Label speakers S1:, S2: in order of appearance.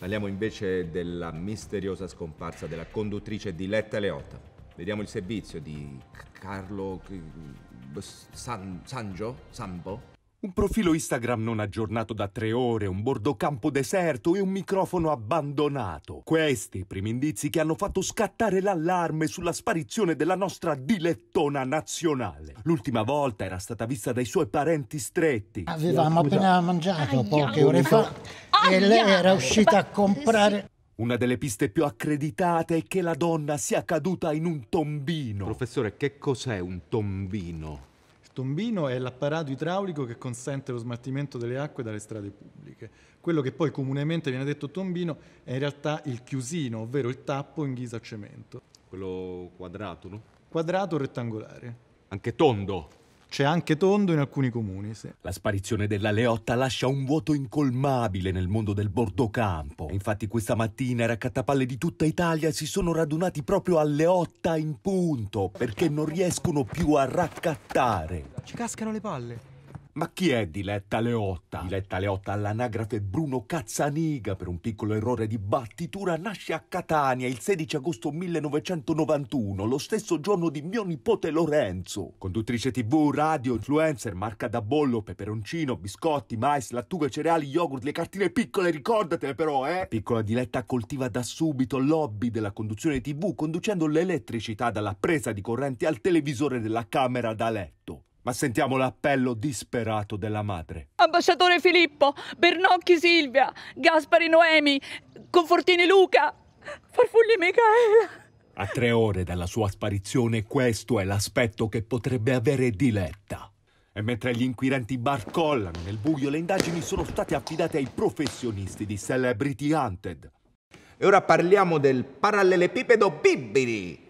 S1: Parliamo invece della misteriosa scomparsa della conduttrice di Letta Leotta. Vediamo il servizio di Carlo San... Sangio? Sambo? Un profilo Instagram non aggiornato da tre ore, un bordocampo deserto e un microfono abbandonato. Questi i primi indizi che hanno fatto scattare l'allarme sulla sparizione della nostra dilettona nazionale. L'ultima volta era stata vista dai suoi parenti stretti. Avevamo appena mangiato poche ore fa e lei era uscita a comprare... Una delle piste più accreditate è che la donna sia caduta in un tombino. Professore, che cos'è un tombino? Il tombino è l'apparato idraulico che consente lo smaltimento delle acque dalle strade pubbliche. Quello che poi comunemente viene detto tombino è in realtà il chiusino, ovvero il tappo in ghisa a cemento. Quello quadrato, no? Quadrato o rettangolare. Anche tondo c'è anche tondo in alcuni comuni. Sì. La sparizione della Leotta lascia un vuoto incolmabile nel mondo del bordocampo. Infatti questa mattina i raccattapalle di tutta Italia si sono radunati proprio a Leotta in punto perché non riescono più a raccattare. Ci cascano le palle. Ma chi è Diletta Leotta? Diletta Leotta all'anagrafe Bruno Cazzaniga per un piccolo errore di battitura nasce a Catania il 16 agosto 1991, lo stesso giorno di mio nipote Lorenzo. Conduttrice tv, radio, influencer, marca da bollo, peperoncino, biscotti, mais, lattuga, cereali, yogurt, le cartine piccole, ricordatele però, eh! La piccola Diletta coltiva da subito l'hobby della conduzione tv conducendo l'elettricità dalla presa di corrente al televisore della camera da letto. Ma sentiamo l'appello disperato della madre. Ambasciatore Filippo, Bernocchi Silvia, Gaspari Noemi, Confortini Luca, Farfugli Micaela. A tre ore dalla sua sparizione questo è l'aspetto che potrebbe avere Diletta. E mentre gli inquirenti barcollano nel buio, le indagini sono state affidate ai professionisti di Celebrity Hunted. E ora parliamo del parallelepipedo Bibbidi,